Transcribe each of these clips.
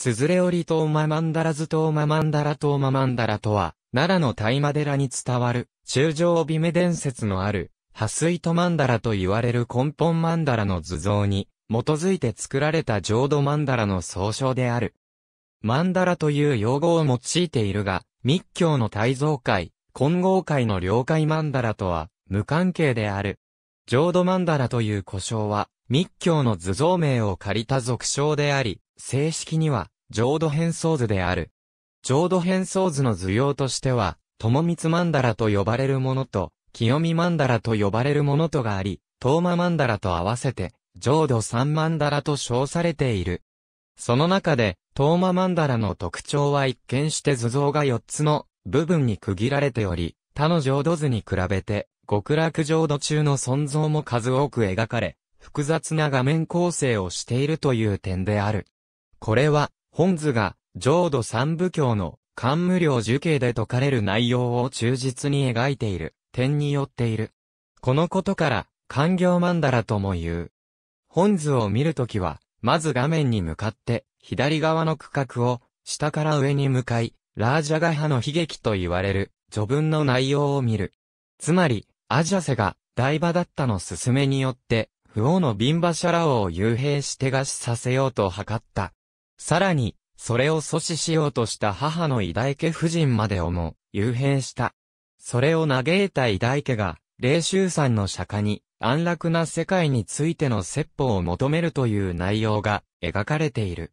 スズレオリとーママンダラズとーママンダラとーママンダラとは、奈良の大間寺に伝わる、中条帯目伝説のある、ハスイトマンダラと言われる根本マンダラの図像に、基づいて作られた浄土マンダラの総称である。マンダラという用語を用いているが、密教の大蔵会、混合会の領海マンダラとは、無関係である。浄土マンダラという呼称は、密教の図像名を借りた俗称であり、正式には、浄土変装図である。浄土変装図の図用としては、友光曼荼羅と呼ばれるものと、清見曼荼羅と呼ばれるものとがあり、東間曼荼羅と合わせて、浄土三曼荼羅と称されている。その中で、東間曼荼羅の特徴は一見して図像が4つの部分に区切られており、他の浄土図に比べて、極楽浄土中の存像も数多く描かれ、複雑な画面構成をしているという点である。これは、本図が、浄土三部教の、官無量受刑で説かれる内容を忠実に描いている、点によっている。このことから、官行曼荼羅とも言う。本図を見るときは、まず画面に向かって、左側の区画を、下から上に向かい、ラージャガハの悲劇と言われる、序文の内容を見る。つまり、アジャセが、台場だったの勧めによって、右のビンバシャラ王を幽閉して餓死させようと図った。さらに、それを阻止しようとした母の偉大家夫人までをも、幽閉した。それを嘆いた偉大家が、霊さ山の釈迦に、安楽な世界についての説法を求めるという内容が描かれている。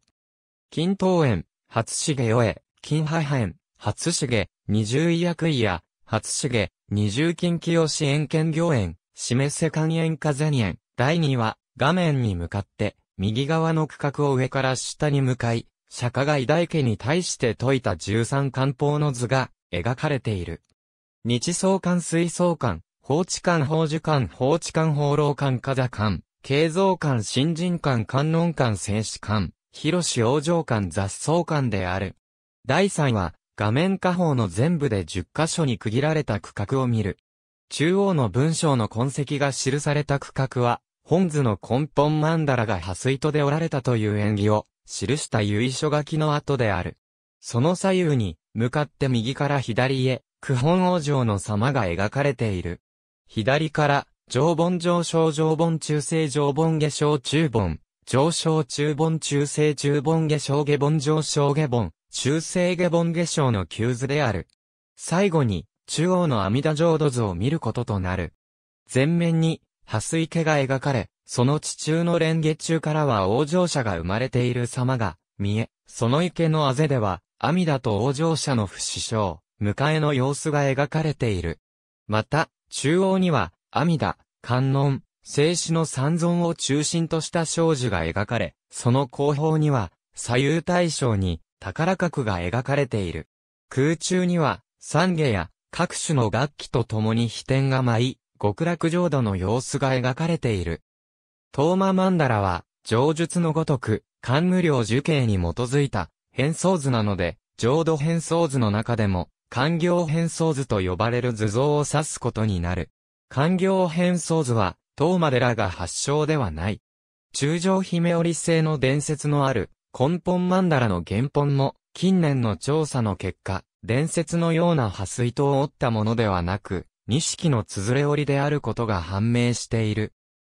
金東園、初重与え、金波編、初重、二重医薬医や、初重、二重近清を支援兼行園、示せ肝園家善園、第2は、画面に向かって、右側の区画を上から下に向かい、釈迦外大家に対して解いた十三漢方の図が描かれている。日相関水相関、法治官法樹官法治官法老官火座官、慶造官新人官観音官静止官、広志往生官雑草官である。第3は、画面下方の全部で10箇所に区切られた区画を見る。中央の文章の痕跡が記された区画は、本図の根本曼荼羅が破水とで折られたという縁起を記した由緒書きの後である。その左右に、向かって右から左へ、九本王城の様が描かれている。左から、上本上昇上本中世上本下昇中本、上昇中本中世中本下昇下本上昇下本、中世下本下昇の急図である。最後に、中央の阿弥陀浄土図を見ることとなる。前面に、蓮池が描かれ、その地中の蓮華中からは往生者が生まれている様が見え、その池のあぜでは、阿弥陀と往生者の不死生、迎えの様子が描かれている。また、中央には、阿弥陀、観音、静止の三尊を中心とした少女が描かれ、その後方には、左右対称に、宝閣が描かれている。空中には、三下や、各種の楽器と共に飛天が舞い、極楽浄土の様子が描かれている。東マ曼荼羅は、上述のごとく、官無量樹形に基づいた変装図なので、浄土変装図の中でも、官行変装図と呼ばれる図像を指すことになる。官行変装図は、東間寺が発祥ではない。中条姫織製の伝説のある、根本曼荼羅の原本も、近年の調査の結果、伝説のような破水とを折ったものではなく、錦の綴れ織であることが判明している。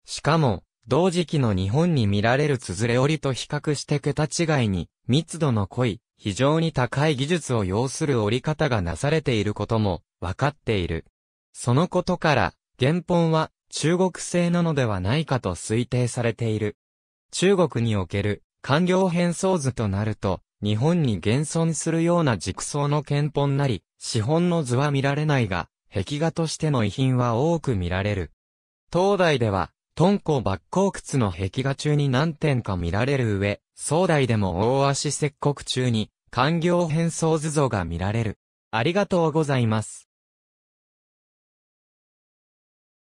しかも、同時期の日本に見られる綴れ織と比較して桁違いに、密度の濃い、非常に高い技術を要する織り方がなされていることも、わかっている。そのことから、原本は中国製なのではないかと推定されている。中国における官僚変装図となると、日本に現存するような軸装の原本なり、資本の図は見られないが、壁画としての遺品は多く見られる。東大では、敦煌抜光窟の壁画中に何点か見られる上、壮大でも大足石刻中に、官業変装図像が見られる。ありがとうございます。